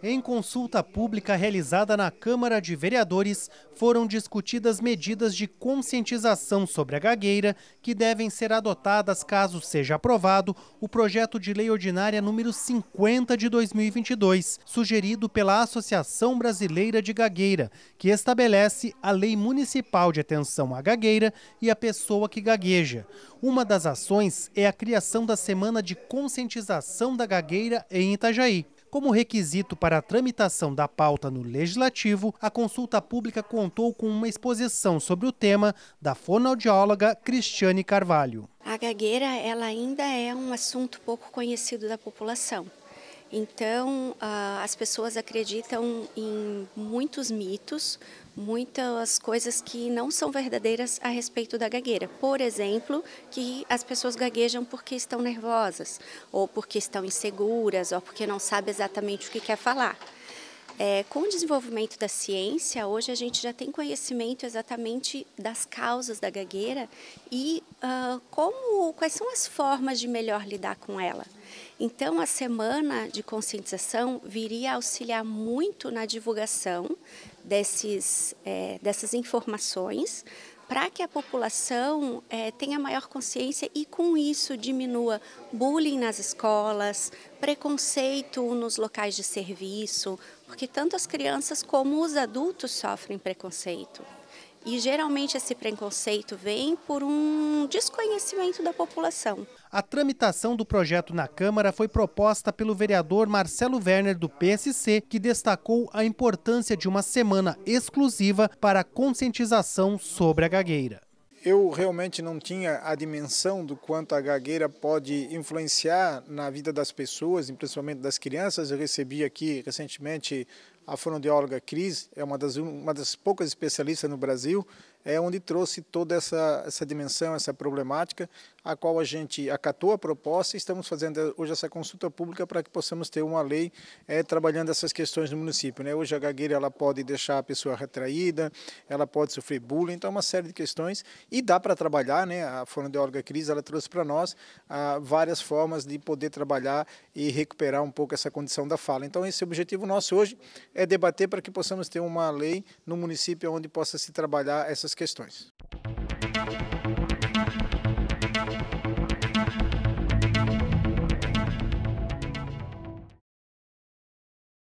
Em consulta pública realizada na Câmara de Vereadores, foram discutidas medidas de conscientização sobre a gagueira que devem ser adotadas caso seja aprovado o projeto de lei ordinária número 50 de 2022, sugerido pela Associação Brasileira de Gagueira, que estabelece a Lei Municipal de Atenção à Gagueira e à Pessoa que Gagueja. Uma das ações é a criação da Semana de Conscientização da Gagueira em Itajaí. Como requisito para a tramitação da pauta no Legislativo, a consulta pública contou com uma exposição sobre o tema da fonoaudióloga Cristiane Carvalho. A gagueira ela ainda é um assunto pouco conhecido da população. Então, ah, as pessoas acreditam em muitos mitos, muitas coisas que não são verdadeiras a respeito da gagueira. Por exemplo, que as pessoas gaguejam porque estão nervosas, ou porque estão inseguras, ou porque não sabem exatamente o que quer falar. É, com o desenvolvimento da ciência, hoje a gente já tem conhecimento exatamente das causas da gagueira e uh, como, quais são as formas de melhor lidar com ela. Então, a semana de conscientização viria a auxiliar muito na divulgação desses, é, dessas informações, para que a população é, tenha maior consciência e com isso diminua bullying nas escolas, preconceito nos locais de serviço, porque tanto as crianças como os adultos sofrem preconceito. E geralmente esse preconceito vem por um desconhecimento da população. A tramitação do projeto na Câmara foi proposta pelo vereador Marcelo Werner, do PSC, que destacou a importância de uma semana exclusiva para a conscientização sobre a gagueira. Eu realmente não tinha a dimensão do quanto a gagueira pode influenciar na vida das pessoas, principalmente das crianças. Eu recebi aqui recentemente a fonoaudióloga Cris é uma das, uma das poucas especialistas no Brasil, é onde trouxe toda essa, essa dimensão, essa problemática, a qual a gente acatou a proposta e estamos fazendo hoje essa consulta pública para que possamos ter uma lei é, trabalhando essas questões no município. Né? Hoje a gagueira ela pode deixar a pessoa retraída, ela pode sofrer bullying, então uma série de questões e dá para trabalhar, né? a fonoaudióloga Cris ela trouxe para nós ah, várias formas de poder trabalhar e recuperar um pouco essa condição da fala. Então esse é o objetivo nosso hoje, é debater para que possamos ter uma lei no município onde possa se trabalhar essas questões.